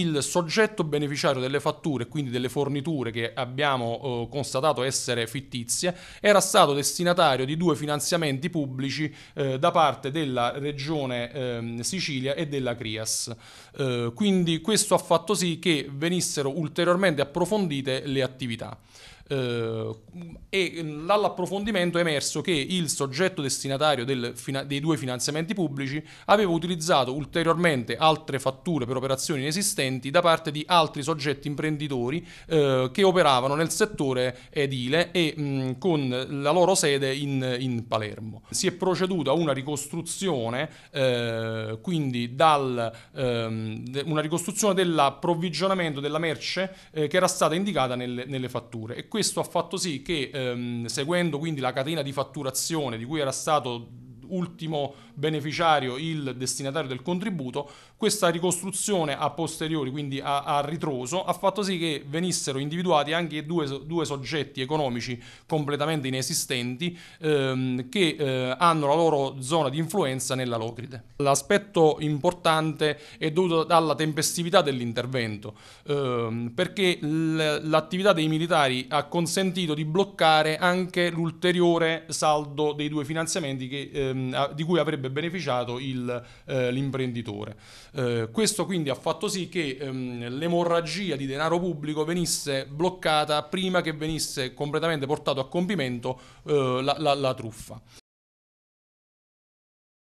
il soggetto beneficiario delle fatture, quindi delle forniture che abbiamo eh, constatato essere fittizie, era stato destinatario di due finanziamenti pubblici eh, da parte della Regione eh, Sicilia e della CRIAS. Eh, quindi questo ha fatto sì che venissero ulteriormente approfondite le attività eh, e dall'approfondimento è emerso che il soggetto destinatario del, dei due finanziamenti pubblici aveva utilizzato ulteriormente altre fatture per operazioni inesistenti da parte di altri soggetti imprenditori eh, che operavano nel settore edile e mh, con la loro sede in, in, Palermo. Si è proceduto a una ricostruzione, eh, quindi dal, ehm, una ricostruzione dell'approvvigionamento della merce eh, che era stata indicata nelle, nelle fatture questo ha fatto sì che ehm, seguendo quindi la catena di fatturazione di cui era stato ultimo beneficiario il destinatario del contributo, questa ricostruzione a posteriori, quindi a, a ritroso, ha fatto sì che venissero individuati anche due, due soggetti economici completamente inesistenti ehm, che eh, hanno la loro zona di influenza nella Locride. L'aspetto importante è dovuto alla tempestività dell'intervento, ehm, perché l'attività dei militari ha consentito di bloccare anche l'ulteriore saldo dei due finanziamenti che ehm, ehm, di cui avrebbe beneficiato il, eh, l'imprenditore. Eh, questo quindi ha fatto sì che ehm, l'emorragia di denaro pubblico venisse bloccata prima che venisse completamente portato a compimento eh, la, la, la, truffa.